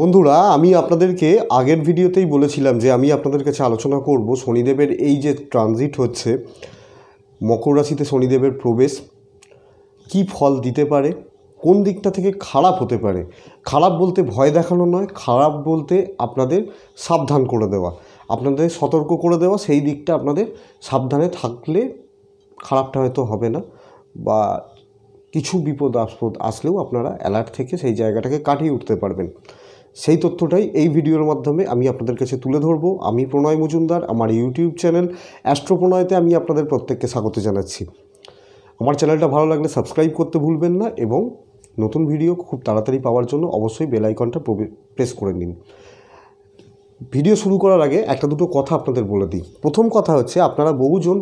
বন্ধুরা আমি আপনাদেরকে আগের ভিডিওতেই বলেছিলাম যে আমি আপনাদের কাছে আলোচনা করব শনিদেবের এই যে ট্রানজিট হচ্ছে মকর রাশিতে শনিদেবের প্রবেশ কি ফল দিতে পারে কোন দিকটা থেকে খারাপ হতে পারে খারাপ বলতে ভয় দেখানো নয় খারাপ বলতে আপনাদের সাবধান করে দেওয়া আপনাদের সতর্ক করে দেওয়া সেই দিকটা আপনাদের সাবধানে থাকলে খারাপটা হয়তো হবে না বা কিছু বিপদ আপদ আসলেও আপনারা অ্যালার্ট থেকে সেই জায়গাটাকে কাটিয়ে উঠতে পারবেন সেই তথ্যটাই এই ভিডিওর মাধ্যমে আমি আপনাদের কাছে তুলে ধরব আমি প্রণয় মজুমদার আমার ইউটিউব চ্যানেল অ্যাস্ট্রোপ্রণয়তে আমি আপনাদের প্রত্যেককে স্বাগত জানাচ্ছি আমার চ্যানেলটা ভালো লাগলে সাবস্ক্রাইব করতে ভুলবেন না এবং নতুন ভিডিও খুব তাড়াতাড়ি পাওয়ার জন্য অবশ্যই বেলাইকনটা প্রেস করে নিন ভিডিও শুরু করার আগে একটা দুটো কথা আপনাদের বলে দিই প্রথম কথা হচ্ছে আপনারা বহুজন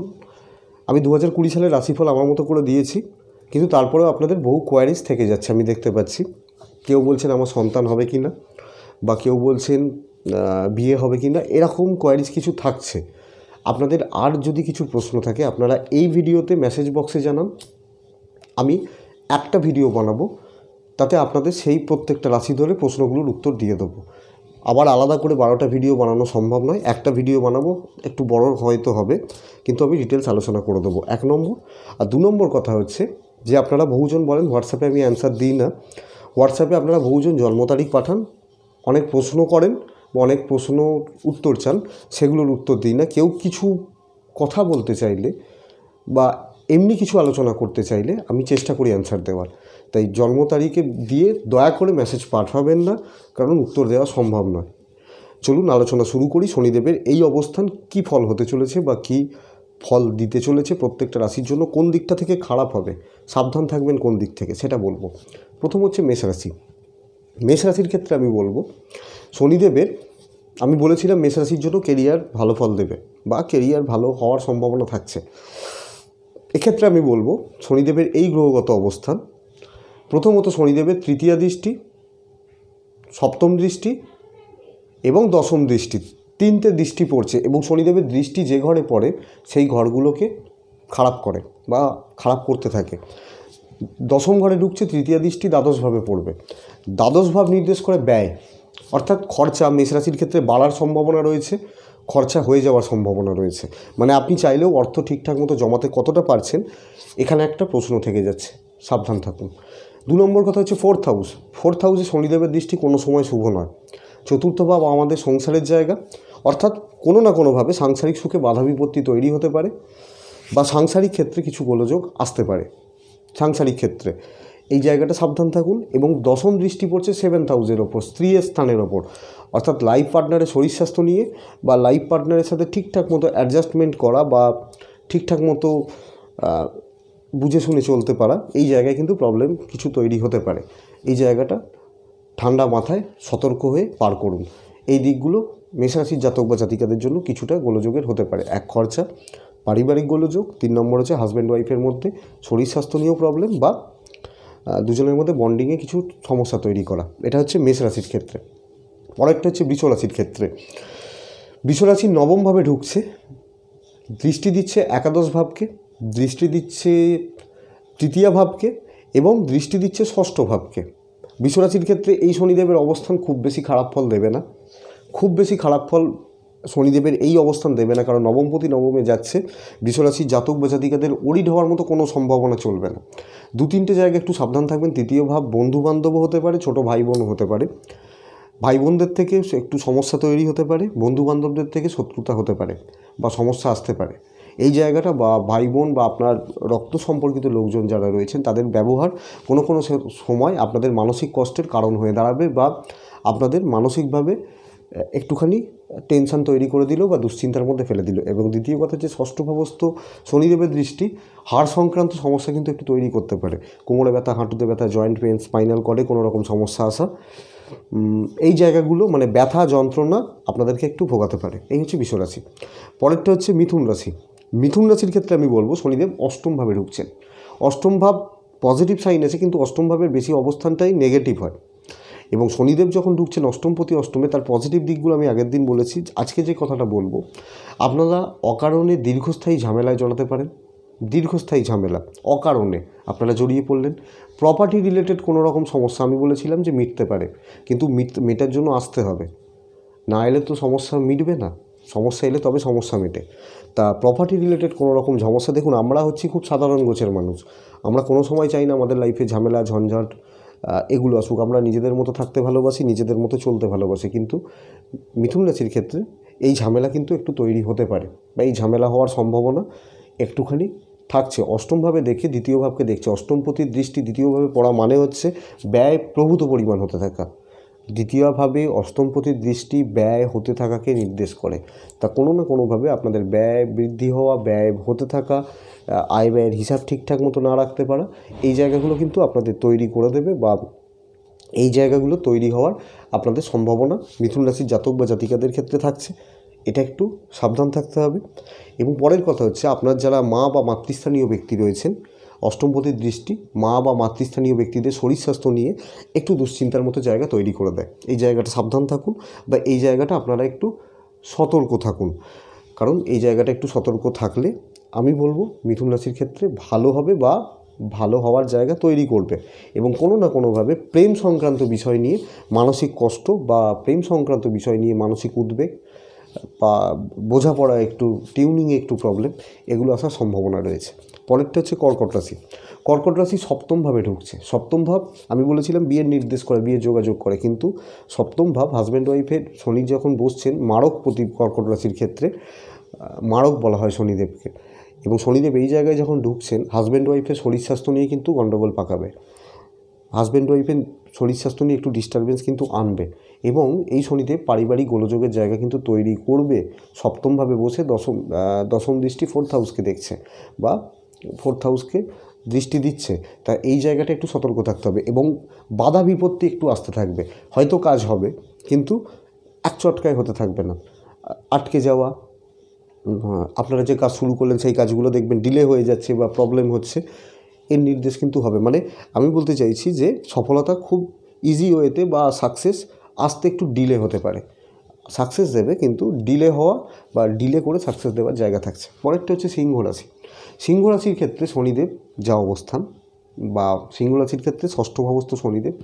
আমি দু হাজার কুড়ি সালের রাশিফল আমার মতো করে দিয়েছি কিন্তু তারপরেও আপনাদের বহু কোয়ারিজ থেকে যাচ্ছে আমি দেখতে পাচ্ছি কেউ বলছেন আমার সন্তান হবে কি না বা কেউ বলছেন বিয়ে হবে কি না এরকম কোয়ারিজ কিছু থাকছে আপনাদের আর যদি কিছু প্রশ্ন থাকে আপনারা এই ভিডিওতে মেসেজ বক্সে জানান আমি একটা ভিডিও বানাবো তাতে আপনাদের সেই প্রত্যেকটা রাশি ধরে প্রশ্নগুলোর উত্তর দিয়ে দেবো আবার আলাদা করে বারোটা ভিডিও বানানো সম্ভব নয় একটা ভিডিও বানাবো একটু বড় হয়তো হবে কিন্তু আমি ডিটেলস আলোচনা করে দেবো এক নম্বর আর দু নম্বর কথা হচ্ছে যে আপনারা বহুজন বলেন হোয়াটসঅ্যাপে আমি অ্যান্সার দিই না হোয়াটসঅ্যাপে আপনারা বহুজন জন্ম তারিখ পাঠান অনেক প্রশ্ন করেন বা অনেক প্রশ্ন উত্তর চান সেগুলোর উত্তর দিই না কেউ কিছু কথা বলতে চাইলে বা এমনি কিছু আলোচনা করতে চাইলে আমি চেষ্টা করি অ্যান্সার দেওয়ার তাই জন্ম তারিখে দিয়ে দয়া করে মেসেজ পাঠাবেন না কারণ উত্তর দেওয়া সম্ভব নয় চলুন আলোচনা শুরু করি শনিদেবের এই অবস্থান কি ফল হতে চলেছে বা কি ফল দিতে চলেছে প্রত্যেকটা রাশির জন্য কোন দিকটা থেকে খারাপ হবে সাবধান থাকবেন কোন দিক থেকে সেটা বলবো প্রথম হচ্ছে মেষ রাশি মেষ রাশির ক্ষেত্রে আমি বলবো শনিদেবের আমি বলেছিলাম মেষ রাশির জন্য কেরিয়ার ভালো ফল দেবে বা কেরিয়ার ভালো হওয়ার সম্ভাবনা থাকছে এক্ষেত্রে আমি বলবো শনিদেবের এই গ্রহগত অবস্থান প্রথমত শনিদেবের তৃতীয় দৃষ্টি সপ্তম দৃষ্টি এবং দশম দৃষ্টি তিনটে দৃষ্টি পড়ছে এবং শনিদেবের দৃষ্টি যে ঘরে পড়ে সেই ঘরগুলোকে খারাপ করে বা খারাপ করতে থাকে দশম ঘরে ঢুকছে তৃতীয় দৃষ্টি দ্বাদশভাবে পড়বে দ্বাদশভাব নির্দেশ করে ব্যয় অর্থাৎ খরচা মেষরাশির ক্ষেত্রে বাড়ার সম্ভাবনা রয়েছে খরচা হয়ে যাওয়ার সম্ভাবনা রয়েছে মানে আপনি চাইলেও অর্থ ঠিকঠাক মতো জমাতে কতটা পারছেন এখানে একটা প্রশ্ন থেকে যাচ্ছে সাবধান থাকুন দু নম্বর কথা হচ্ছে ফোর্থ হাউস ফোর্থ হাউসে শনিদেবের দৃষ্টি কোনো সময় শুভ নয় চতুর্থ ভাব আমাদের সংসারের জায়গা অর্থাৎ কোনো না কোনোভাবে সাংসারিক সুখে বাধা বিপত্তি তৈরি হতে পারে বা সাংসারিক ক্ষেত্রে কিছু গোলযোগ আসতে পারে সাংসারিক ক্ষেত্রে এই জায়গাটা সাবধান থাকুন এবং দশম দৃষ্টি পড়ছে সেভেন্থ হাউসের ওপর স্ত্রীর স্থানের ওপর অর্থাৎ লাইফ পার্টনারের শরীর স্বাস্থ্য নিয়ে বা লাইফ পার্টনারের সাথে ঠিকঠাক মতো অ্যাডজাস্টমেন্ট করা বা ঠিকঠাক মতো বুঝে শুনে চলতে পারা এই জায়গায় কিন্তু প্রবলেম কিছু তৈরি হতে পারে এই জায়গাটা ঠান্ডা মাথায় সতর্ক হয়ে পার করুন এই দিকগুলো মেষরাশির জাতক বা জাতিকাদের জন্য কিছুটা গোলযোগের হতে পারে এক খরচা পারিবারিক গোলযোগ তিন নম্বর হচ্ছে হাজব্যান্ড ওয়াইফের মধ্যে শরীর স্বাস্থ্য নিয়েও প্রবলেম বা দুজনের মধ্যে বন্ডিংয়ে কিছু সমস্যা তৈরি করা এটা হচ্ছে মেষ রাশির ক্ষেত্রে পরেরটা হচ্ছে বৃষ রাশির ক্ষেত্রে বৃষ রাশি নবমভাবে ঢুকছে দৃষ্টি দিচ্ছে একাদশ ভাবকে দৃষ্টি দিচ্ছে তৃতীয় ভাবকে এবং দৃষ্টি দিচ্ছে ষষ্ঠ ভাবকে বিশ্বরাশির ক্ষেত্রে এই শনিদেবের অবস্থান খুব বেশি খারাপ ফল দেবে না খুব বেশি খারাপ ফল শনিদেবের এই অবস্থান দেবে না কারণ নবমপতি নবমে যাচ্ছে বৃষরাশি জাতক বা জাতিকাদের অরিড হওয়ার মতো কোনো সম্ভাবনা চলবে না দু তিনটে জায়গায় একটু সাবধান থাকবেন তৃতীয় ভাব বন্ধু বান্ধবও হতে পারে ছোট ভাই বোন হতে পারে ভাই বোনদের থেকে একটু সমস্যা তৈরি হতে পারে বন্ধু বান্ধবদের থেকে শত্রুতা হতে পারে বা সমস্যা আসতে পারে এই জায়গাটা বা ভাই বোন বা আপনার রক্ত সম্পর্কিত লোকজন যারা রয়েছেন তাদের ব্যবহার কোনো কোনো সময় আপনাদের মানসিক কষ্টের কারণ হয়ে দাঁড়াবে বা আপনাদের মানসিকভাবে একটুখানি টেনশান তৈরি করে দিল বা দুশ্চিন্তার মধ্যে ফেলে দিল এবং দ্বিতীয় কথা হচ্ছে ষষ্ঠ ভাবস্থ শনিদেবের দৃষ্টি হাড় সংক্রান্ত সমস্যা কিন্তু একটু তৈরি করতে পারে কোমরে ব্যথা হাঁটুতে ব্যথা জয়েন্ট পেন স্পাইনাল কর্ডে কোনো রকম সমস্যা আসা এই জায়গাগুলো মানে ব্যথা যন্ত্রণা আপনাদেরকে একটু ভোগাতে পারে এই হচ্ছে বিশ্বরাশি পরেরটা হচ্ছে মিথুন রাশি মিথুন রাশির ক্ষেত্রে আমি বলবো শনিদেব অষ্টমভাবে ঢুকছেন অষ্টমভাব পজিটিভ সাইন আছে কিন্তু অষ্টম ভাবের বেশি অবস্থানটাই নেগেটিভ হয় এবং শনিদেব যখন ঢুকছেন অষ্টমপতি অষ্টমে তার পজিটিভ দিকগুলো আমি আগের দিন বলেছি আজকে যে কথাটা বলবো আপনারা অকারণে দীর্ঘস্থায়ী ঝামেলায় জড়াতে পারেন দীর্ঘস্থায়ী ঝামেলা অকারণে আপনারা জড়িয়ে পড়লেন প্রপার্টি রিলেটেড কোনো রকম সমস্যা আমি বলেছিলাম যে মিটতে পারে কিন্তু মিট মেটার জন্য আসতে হবে না এলে তো সমস্যা মিটবে না সমস্যা এলে তবে সমস্যা মেটে তা প্রপার্টি রিলেটেড কোনো রকম সমস্যা দেখুন আমরা হচ্ছি খুব সাধারণ গোছের মানুষ আমরা কোনো সময় চাই না আমাদের লাইফে ঝামেলা ঝঞ্ঝাট এগুলো আসুক আমরা নিজেদের মতো থাকতে ভালোবাসি নিজেদের মতো চলতে ভালোবাসি কিন্তু মিথুন রাশির ক্ষেত্রে এই ঝামেলা কিন্তু একটু তৈরি হতে পারে বা এই ঝামেলা হওয়ার সম্ভাবনা একটুখানি থাকছে অষ্টমভাবে দেখে দ্বিতীয় ভাবকে দেখছে অষ্টমপতির দৃষ্টি দ্বিতীয়ভাবে পড়া মানে হচ্ছে ব্যয় প্রভূত পরিমাণ হতে থাকা দ্বিতীয়ভাবে প্রতি দৃষ্টি ব্যয় হতে থাকাকে নির্দেশ করে তা কোনো না কোনোভাবে আপনাদের ব্যয় বৃদ্ধি হওয়া ব্যয় হতে থাকা আয় ব্যয়ের হিসাব ঠিকঠাক মতো না রাখতে পারা এই জায়গাগুলো কিন্তু আপনাদের তৈরি করে দেবে বা এই জায়গাগুলো তৈরি হওয়ার আপনাদের সম্ভাবনা মিথুন রাশির জাতক বা জাতিকাদের ক্ষেত্রে থাকছে এটা একটু সাবধান থাকতে হবে এবং পরের কথা হচ্ছে আপনার যারা মা বা মাতৃস্থানীয় ব্যক্তি রয়েছেন অষ্টমপতির দৃষ্টি মা বা মাতৃস্থানীয় ব্যক্তিদের শরীর স্বাস্থ্য নিয়ে একটু দুশ্চিন্তার মতো জায়গা তৈরি করে দেয় এই জায়গাটা সাবধান থাকুন বা এই জায়গাটা আপনারা একটু সতর্ক থাকুন কারণ এই জায়গাটা একটু সতর্ক থাকলে আমি বলবো মিথুন রাশির ক্ষেত্রে ভালো হবে বা ভালো হওয়ার জায়গা তৈরি করবে এবং কোনো না কোনোভাবে প্রেম সংক্রান্ত বিষয় নিয়ে মানসিক কষ্ট বা প্রেম সংক্রান্ত বিষয় নিয়ে মানসিক উদ্বেগ বোঝাপড়া একটু টিউনিংয়ে একটু প্রবলেম এগুলো আসার সম্ভাবনা রয়েছে পরেরটা হচ্ছে কর্কট রাশি কর্কট রাশি সপ্তমভাবে ঢুকছে সপ্তম ভাব আমি বলেছিলাম বিয়ের নির্দেশ করে বিয়ে যোগাযোগ করে কিন্তু সপ্তম ভাব হাজব্যান্ড ওয়াইফের শনি যখন বসছেন মারক প্রতি কর্কট রাশির ক্ষেত্রে মারক বলা হয় শনিদেবকে এবং শনিদেব এই জায়গায় যখন ঢুকছেন হাজব্যান্ড ওয়াইফের শরীর স্বাস্থ্য নিয়ে কিন্তু গণ্ডগোল পাকাবে হাজব্যান্ড ওয়াইফের শরীর স্বাস্থ্য নিয়ে একটু ডিস্টারবেন্স কিন্তু আনবে এবং এই শনিতে পারিবারিক গোলযোগের জায়গা কিন্তু তৈরি করবে সপ্তমভাবে বসে দশম দশম দৃষ্টি ফোর্থ হাউসকে দেখছে বা ফোর্থ হাউসকে দৃষ্টি দিচ্ছে তা এই জায়গাটা একটু সতর্ক থাকতে হবে এবং বাধা বিপত্তি একটু আসতে থাকবে হয়তো কাজ হবে কিন্তু এক চটকায় হতে থাকবে না আটকে যাওয়া আপনারা যে কাজ শুরু করলেন সেই কাজগুলো দেখবেন ডিলে হয়ে যাচ্ছে বা প্রবলেম হচ্ছে এর নির্দেশ কিন্তু হবে মানে আমি বলতে চাইছি যে সফলতা খুব ইজি ওয়েতে বা সাকসেস আসতে একটু ডিলে হতে পারে সাকসেস দেবে কিন্তু ডিলে হওয়া বা ডিলে করে সাকসেস দেওয়ার জায়গা থাকছে পরেরটা হচ্ছে সিংহ রাশি সিংহ রাশির ক্ষেত্রে শনিদেব যা অবস্থান বা সিংহ রাশির ক্ষেত্রে ষষ্ঠ ভাবস্থ শনিদেব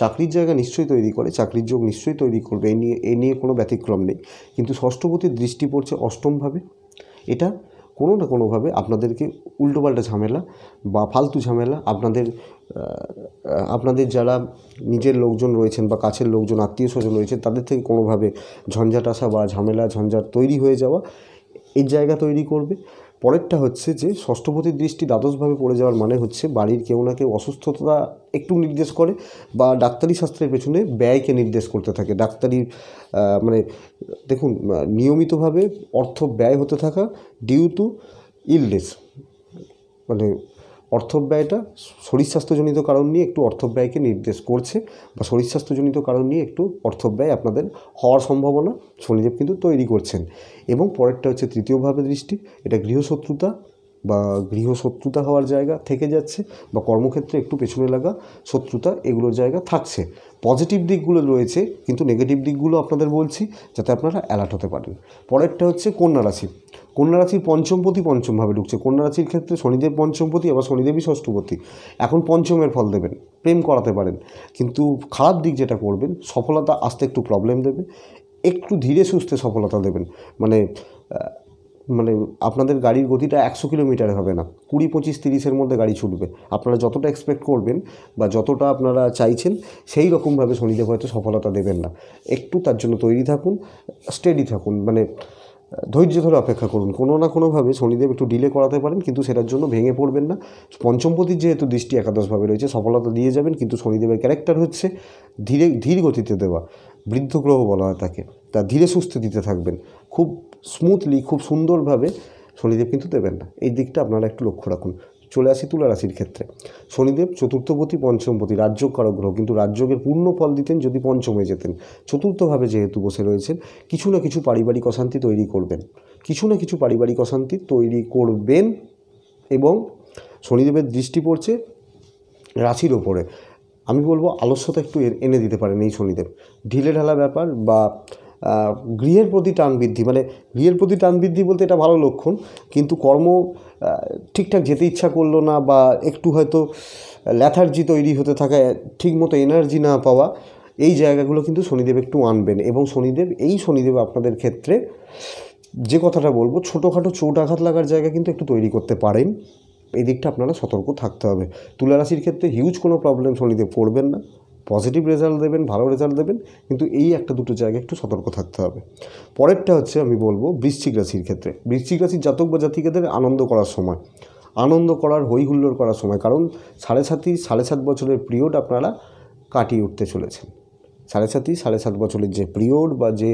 চাকরির জায়গা নিশ্চয়ই তৈরি করে চাকরির যোগ নিশ্চয়ই তৈরি করবে এ নিয়ে এ নিয়ে কোনো ব্যতিক্রম নেই কিন্তু ষষ্ঠপতির দৃষ্টি পড়ছে অষ্টমভাবে এটা কোনো না কোনোভাবে আপনাদেরকে উল্টোপাল্টা ঝামেলা বা ফালতু ঝামেলা আপনাদের আপনাদের যারা নিজের লোকজন রয়েছেন বা কাছের লোকজন আত্মীয় স্বজন রয়েছেন তাদের থেকে কোনোভাবে ঝঞ্ঝাট আসা বা ঝামেলা ঝঞ্ঝাট তৈরি হয়ে যাওয়া এর জায়গা তৈরি করবে পরেরটা হচ্ছে যে ষষ্ঠপতির দৃষ্টি দ্বাদশভাবে পড়ে যাওয়ার মানে হচ্ছে বাড়ির কেউ না কেউ অসুস্থতা একটু নির্দেশ করে বা ডাক্তারি শাস্ত্রের পেছনে ব্যয়কে নির্দেশ করতে থাকে ডাক্তারি মানে দেখুন নিয়মিতভাবে অর্থ ব্যয় হতে থাকা ডিউ টু ইলনেস মানে অর্থব্যয়টা শরীরস্বাস্থ্যজনিত কারণ নিয়ে একটু অর্থব্যয়কে নির্দেশ করছে বা শরীরস্বাস্থ্যজনিত কারণ নিয়ে একটু অর্থব্যয় আপনাদের হওয়ার সম্ভাবনা শনিদেব কিন্তু তৈরি করছেন এবং পরেরটা হচ্ছে তৃতীয়ভাবে দৃষ্টি এটা গৃহশত্রুতা বা গৃহশত্রুতা হওয়ার জায়গা থেকে যাচ্ছে বা কর্মক্ষেত্রে একটু পেছনে লাগা শত্রুতা এগুলোর জায়গা থাকছে পজিটিভ দিকগুলো রয়েছে কিন্তু নেগেটিভ দিকগুলো আপনাদের বলছি যাতে আপনারা অ্যালার্ট হতে পারেন পরেরটা হচ্ছে কন্যা রাশি কন্যা রাশির পঞ্চমপতি পঞ্চমভাবে ঢুকছে কন্যা রাশির ক্ষেত্রে শনিদেব পঞ্চমপতি আবার শনিদেবী ষষ্ঠপতি এখন পঞ্চমের ফল দেবেন প্রেম করাতে পারেন কিন্তু খারাপ দিক যেটা করবেন সফলতা আসতে একটু প্রবলেম দেবে একটু ধীরে সুস্থে সফলতা দেবেন মানে মানে আপনাদের গাড়ির গতিটা একশো কিলোমিটারে হবে না কুড়ি পঁচিশ তিরিশের মধ্যে গাড়ি ছুটবে আপনারা যতটা এক্সপেক্ট করবেন বা যতটা আপনারা চাইছেন সেই রকমভাবে শনিদেব হয়তো সফলতা দেবেন না একটু তার জন্য তৈরি থাকুন স্টেডি থাকুন মানে ধৈর্য ধরে অপেক্ষা করুন কোনো না কোনোভাবে শনিদেব একটু ডিলে করাতে পারেন কিন্তু সেটার জন্য ভেঙে পড়বেন না পঞ্চমপতির যেহেতু দৃষ্টি একাদশভাবে রয়েছে সফলতা দিয়ে যাবেন কিন্তু শনিদেবের ক্যারেক্টার হচ্ছে ধীরে ধীর গতিতে দেওয়া বৃদ্ধ গ্রহ বলা হয় তাকে তা ধীরে সুস্থ দিতে থাকবেন খুব স্মুথলি খুব সুন্দরভাবে শনিদেব কিন্তু দেবেন না এই দিকটা আপনারা একটু লক্ষ্য রাখুন চলে আসি তুলা রাশির ক্ষেত্রে শনিদেব চতুর্থপতি পঞ্চমপতি রাজ্যকারক গ্রহ কিন্তু রাজ্যকের পূর্ণ ফল দিতেন যদি পঞ্চম হয়ে যেতেন চতুর্থভাবে যেহেতু বসে রয়েছেন কিছু না কিছু পারিবারিক অশান্তি তৈরি করবেন কিছু না কিছু পারিবারিক অশান্তি তৈরি করবেন এবং শনিদেবের দৃষ্টি পড়ছে রাশির ওপরে আমি বলবো আলস্যতা একটু এনে দিতে পারেন এই শনিদেব ঢিলে ঢালা ব্যাপার বা গৃহের প্রতি টান বৃদ্ধি মানে গৃহের প্রতি টান বৃদ্ধি বলতে এটা ভালো লক্ষণ কিন্তু কর্ম ঠিকঠাক যেতে ইচ্ছা করলো না বা একটু হয়তো ল্যাথার্জি তৈরি হতে থাকা ঠিকমতো এনার্জি না পাওয়া এই জায়গাগুলো কিন্তু শনিদেব একটু আনবেন এবং শনিদেব এই শনিদেব আপনাদের ক্ষেত্রে যে কথাটা বলবো ছোটোখাটো চোট আঘাত লাগার জায়গা কিন্তু একটু তৈরি করতে পারেন এই দিকটা আপনারা সতর্ক থাকতে হবে তুলা রাশির ক্ষেত্রে হিউজ কোনো প্রবলেম শনিদেব পড়বেন না পজিটিভ রেজাল্ট দেবেন ভালো রেজাল্ট দেবেন কিন্তু এই একটা দুটো জায়গায় একটু সতর্ক থাকতে হবে পরেরটা হচ্ছে আমি বলবো বৃশ্চিক রাশির ক্ষেত্রে বৃশ্চিক রাশির জাতক বা জাতিকাদের আনন্দ করার সময় আনন্দ করার হই হুল্লোড় করার সময় কারণ সাড়ে সাতই সাড়ে সাত বছরের পিরিয়ড আপনারা কাটিয়ে উঠতে চলেছেন সাড়ে সাতই সাড়ে সাত বছরের যে পিরিয়ড বা যে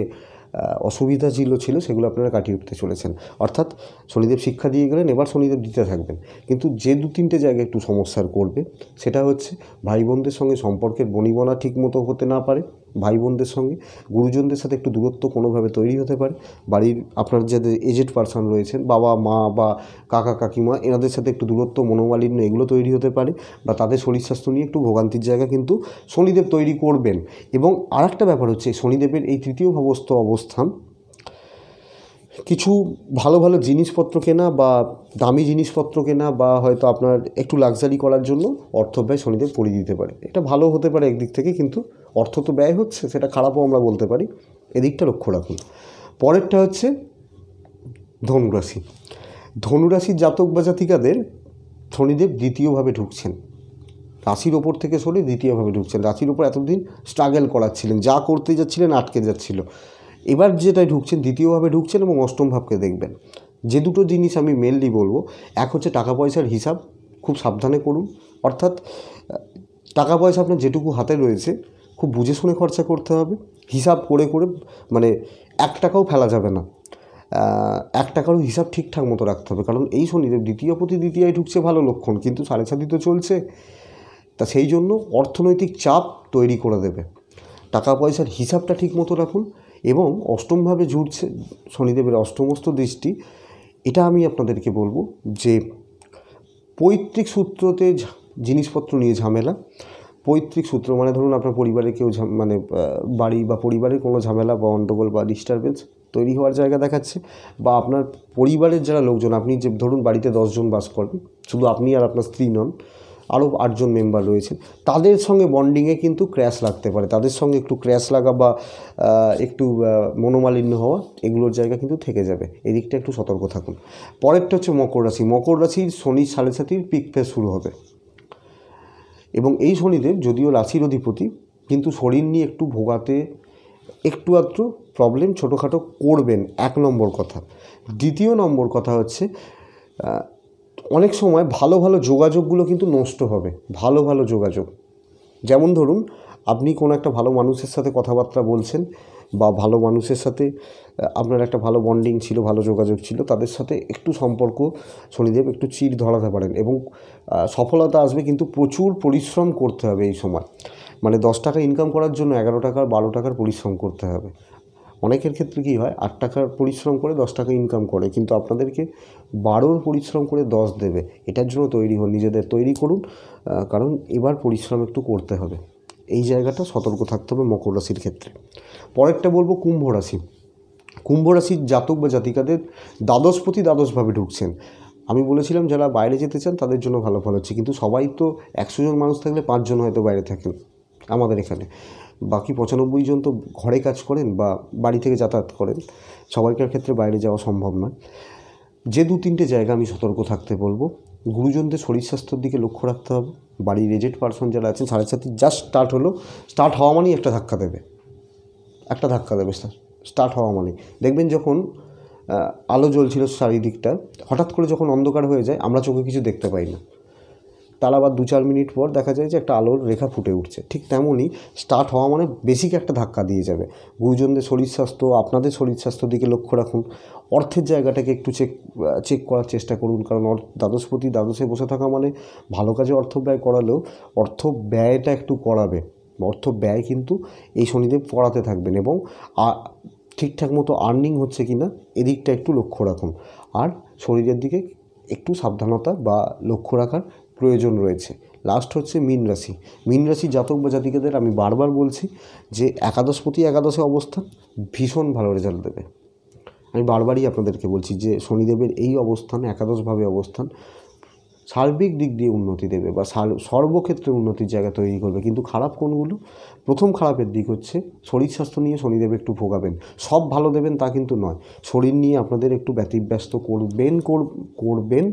অসুবিধা যেগুলো ছিল সেগুলো আপনারা কাটিয়ে উঠতে চলেছেন অর্থাৎ শনিদেব শিক্ষা দিয়ে গেলেন এবার শনিদেব দিতে থাকবেন কিন্তু যে দু তিনটে জায়গায় একটু সমস্যার করবে সেটা হচ্ছে ভাই বোনদের সঙ্গে সম্পর্কের বনিবনা ঠিক মতো হতে না পারে ভাই বোনদের সঙ্গে গুরুজনদের সাথে একটু দূরত্ব কোনোভাবে তৈরি হতে পারে বাড়ির আপনার যাদের এজেড পার্সন রয়েছেন বাবা মা বা কাকা কাকিমা এনাদের সাথে একটু দূরত্ব মনোমালিন্য এগুলো তৈরি হতে পারে বা তাদের শরীর স্বাস্থ্য নিয়ে একটু ভোগান্তির জায়গা কিন্তু শনিদেব তৈরি করবেন এবং আর একটা ব্যাপার হচ্ছে শনিদেবের এই তৃতীয় ভাবস্থ অবস্থান কিছু ভালো ভালো জিনিসপত্র কেনা বা দামি জিনিসপত্র কেনা বা হয়তো আপনার একটু লাক্সারি করার জন্য অর্থ ব্যয় শনিদেব করে দিতে পারে এটা ভালো হতে পারে একদিক থেকে কিন্তু অর্থ তো ব্যয় হচ্ছে সেটা খারাপও আমরা বলতে পারি এদিকটা লক্ষ্য রাখুন পরেরটা হচ্ছে ধনুরাশি ধনুরাশির জাতক বা জাতিকাদের ধনীদেব দ্বিতীয়ভাবে ঢুকছেন রাশির ওপর থেকে সরে দ্বিতীয়ভাবে ঢুকছেন রাশির ওপর এতদিন স্ট্রাগল করাচ্ছিলেন যা করতে যাচ্ছিলেন আটকে যাচ্ছিল এবার যেটাই ঢুকছেন দ্বিতীয়ভাবে ঢুকছেন এবং অষ্টম ভাবকে দেখবেন যে দুটো জিনিস আমি মেনলি বলবো এক হচ্ছে টাকা পয়সার হিসাব খুব সাবধানে করুন অর্থাৎ টাকা পয়সা আপনার যেটুকু হাতে রয়েছে খুব বুঝে শুনে খরচা করতে হবে হিসাব করে করে মানে এক টাকাও ফেলা যাবে না এক টাকারও হিসাব ঠিকঠাক মতো রাখতে হবে কারণ এই শনিদেব দ্বিতীয় প্রতি দ্বিতীয়ায় ঢুকছে ভালো লক্ষণ কিন্তু সাড়ে সাতি তো চলছে তা সেই জন্য অর্থনৈতিক চাপ তৈরি করে দেবে টাকা পয়সার হিসাবটা ঠিক মতো রাখুন এবং অষ্টমভাবে জুড়ছে শনিদেবের অষ্টমস্ত দৃষ্টি এটা আমি আপনাদেরকে বলবো যে পৈতৃক সূত্রতে জিনিসপত্র নিয়ে ঝামেলা পৈতৃক সূত্র মানে ধরুন আপনার পরিবারে কেউ মানে বাড়ি বা পরিবারের কোনো ঝামেলা বা গণ্ডগোল বা ডিস্টারবেন্স তৈরি হওয়ার জায়গা দেখাচ্ছে বা আপনার পরিবারের যারা লোকজন আপনি যে ধরুন বাড়িতে দশজন বাস করেন শুধু আপনি আর আপনার স্ত্রী নন আরও আটজন মেম্বার রয়েছেন তাদের সঙ্গে বন্ডিংয়ে কিন্তু ক্র্যাশ লাগতে পারে তাদের সঙ্গে একটু ক্র্যাশ লাগা বা একটু মনোমালিন্য হওয়া এগুলোর জায়গা কিন্তু থেকে যাবে এদিকটা একটু সতর্ক থাকুন পরেরটা হচ্ছে মকর রাশি মকর রাশির শনি সাড়ে সাতির পিক ফেস শুরু হবে এবং এই শনিদেব যদিও রাশির অধিপতি কিন্তু শরীর নিয়ে একটু ভোগাতে একটু আধটু প্রবলেম ছোটোখাটো করবেন এক নম্বর কথা দ্বিতীয় নম্বর কথা হচ্ছে অনেক সময় ভালো ভালো যোগাযোগগুলো কিন্তু নষ্ট হবে ভালো ভালো যোগাযোগ যেমন ধরুন আপনি কোনো একটা ভালো মানুষের সাথে কথাবার্তা বলছেন বা ভালো মানুষের সাথে আপনার একটা ভালো বন্ডিং ছিল ভালো যোগাযোগ ছিল তাদের সাথে একটু সম্পর্ক শনিদেব একটু চির ধরাতে পারেন এবং সফলতা আসবে কিন্তু প্রচুর পরিশ্রম করতে হবে এই সময় মানে দশ টাকা ইনকাম করার জন্য এগারো টাকার বারো টাকার পরিশ্রম করতে হবে অনেকের ক্ষেত্রে কী হয় আট টাকার পরিশ্রম করে দশ টাকা ইনকাম করে কিন্তু আপনাদেরকে বারোর পরিশ্রম করে দশ দেবে এটার জন্য তৈরি হন নিজেদের তৈরি করুন কারণ এবার পরিশ্রম একটু করতে হবে এই জায়গাটা সতর্ক থাকতে হবে মকর রাশির ক্ষেত্রে পরেরটা বলবো কুম্ভ রাশি কুম্ভ রাশির জাতক বা জাতিকাদের দ্বাদশপতি দ্বাদশভাবে ঢুকছেন আমি বলেছিলাম যারা বাইরে যেতে চান তাদের জন্য ভালো ফল হচ্ছে কিন্তু সবাই তো একশো জন মানুষ থাকলে পাঁচজন হয়তো বাইরে থাকেন আমাদের এখানে বাকি পঁচানব্বই জন তো ঘরে কাজ করেন বা বাড়ি থেকে যাতায়াত করেন সবাইকার ক্ষেত্রে বাইরে যাওয়া সম্ভব নয় যে দু তিনটে জায়গা আমি সতর্ক থাকতে বলবো গুরুজনদের শরীর স্বাস্থ্যের দিকে লক্ষ্য রাখতে হবে বাড়ির এজেড পার্সন যারা আছেন সাড়ে সাথে জাস্ট স্টার্ট হলো স্টার্ট হওয়া মানেই একটা ধাক্কা দেবে একটা ধাক্কা দেবে স্টার্ট হওয়া মানে দেখবেন যখন আলো জ্বলছিল চারিদিকটা হঠাৎ করে যখন অন্ধকার হয়ে যায় আমরা চোখে কিছু দেখতে পাই না তার আবার দু চার মিনিট পর দেখা যায় যে একটা আলোর রেখা ফুটে উঠছে ঠিক তেমনই স্টার্ট হওয়া মানে বেসিক একটা ধাক্কা দিয়ে যাবে গুরুজনদের শরীর স্বাস্থ্য আপনাদের শরীর স্বাস্থ্যর দিকে লক্ষ্য রাখুন অর্থের জায়গাটাকে একটু চেক চেক করার চেষ্টা করুন কারণ দ্বাদশপতি দ্বাদশে বসে থাকা মানে ভালো কাজে অর্থ ব্যয় করালেও অর্থ ব্যয়টা একটু করাবে অর্থ ব্যয় কিন্তু এই শনিদেব করাতে থাকবেন এবং ঠিকঠাক মতো আর্নিং হচ্ছে কি না এদিকটা একটু লক্ষ্য রাখুন আর শরীরের দিকে একটু সাবধানতা বা লক্ষ্য রাখার প্রয়োজন রয়েছে লাস্ট হচ্ছে মীন রাশি মীন রাশি জাতক বা জাতিকাদের আমি বারবার বলছি যে একাদশপতি একাদশে অবস্থান ভীষণ ভালো রেজাল্ট দেবে আমি বারবারই আপনাদেরকে বলছি যে শনিদেবের এই অবস্থান একাদশভাবে অবস্থান সার্বিক দিক দিয়ে উন্নতি দেবে বা সর্বক্ষেত্রে উন্নতির জায়গা তৈরি করবে কিন্তু খারাপ কোনগুলো প্রথম খারাপের দিক হচ্ছে শরীর স্বাস্থ্য নিয়ে শনিদেব একটু ভোগাবেন সব ভালো দেবেন তা কিন্তু নয় শরীর নিয়ে আপনাদের একটু ব্যতিব্যস্ত করবেন করবেন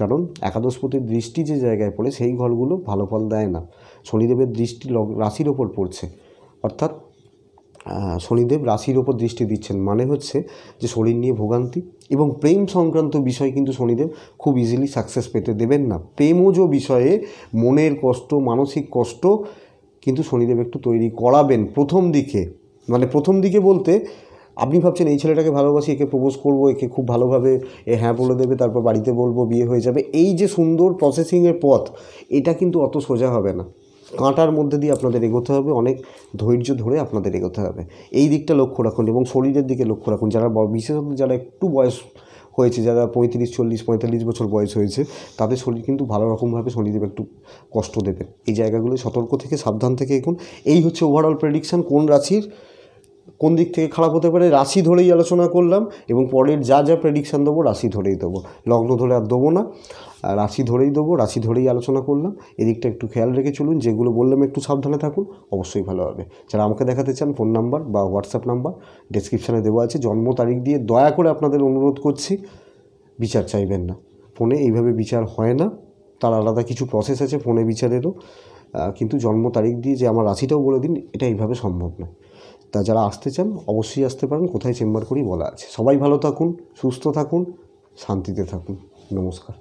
কারণ একাদশপতির দৃষ্টি যে জায়গায় পড়ে সেই ঘরগুলো ভালো ফল দেয় না শনিদেবের দৃষ্টি রাশির ওপর পড়ছে অর্থাৎ শনিদেব রাশির ওপর দৃষ্টি দিচ্ছেন মানে হচ্ছে যে শরীর নিয়ে ভোগান্তি এবং প্রেম সংক্রান্ত বিষয় কিন্তু শনিদেব খুব ইজিলি সাকসেস পেতে দেবেন না প্রেমজ বিষয়ে মনের কষ্ট মানসিক কষ্ট কিন্তু শনিদেব একটু তৈরি করাবেন প্রথম দিকে মানে প্রথম দিকে বলতে আপনি ভাবছেন এই ছেলেটাকে ভালোবাসি একে প্রপোজ করবো একে খুব ভালোভাবে এ হ্যাঁ বলে দেবে তারপর বাড়িতে বলবো বিয়ে হয়ে যাবে এই যে সুন্দর প্রসেসিংয়ের পথ এটা কিন্তু অত সোজা হবে না কাঁটার মধ্যে দিয়ে আপনাদের এগোতে হবে অনেক ধৈর্য ধরে আপনাদের এগোতে হবে এই দিকটা লক্ষ্য রাখুন এবং শরীরের দিকে লক্ষ্য রাখুন যারা বিশেষত যারা একটু বয়স হয়েছে যারা পঁয়ত্রিশ চল্লিশ পঁয়তাল্লিশ বছর বয়স হয়েছে তাদের শরীর কিন্তু ভালো রকমভাবে শনিদেব একটু কষ্ট দেবে এই জায়গাগুলো সতর্ক থেকে সাবধান থেকে এখন এই হচ্ছে ওভারঅল প্রেডিকশান কোন রাশির কোন দিক থেকে খারাপ হতে পারে রাশি ধরেই আলোচনা করলাম এবং পরের যা যা প্রেডিকশান দেবো রাশি ধরেই দেবো লগ্ন ধরে আর দেবো না রাশি ধরেই দেবো রাশি ধরেই আলোচনা করলাম এদিকটা একটু খেয়াল রেখে চলুন যেগুলো বললাম একটু সাবধানে থাকুন অবশ্যই ভালো হবে যারা আমাকে দেখাতে চান ফোন নাম্বার বা হোয়াটসঅ্যাপ নাম্বার ডেসক্রিপশানে দেওয়া আছে জন্ম তারিখ দিয়ে দয়া করে আপনাদের অনুরোধ করছি বিচার চাইবেন না ফোনে এইভাবে বিচার হয় না তার আলাদা কিছু প্রসেস আছে ফোনে বিচারেরও কিন্তু জন্ম তারিখ দিয়ে যে আমার রাশিটাও বলে দিন এটা এইভাবে সম্ভব নয় তা যারা আসতে চান অবশ্যই আসতে পারেন কোথায় চেম্বার করি বলা আছে সবাই ভালো থাকুন সুস্থ থাকুন শান্তিতে থাকুন নমস্কার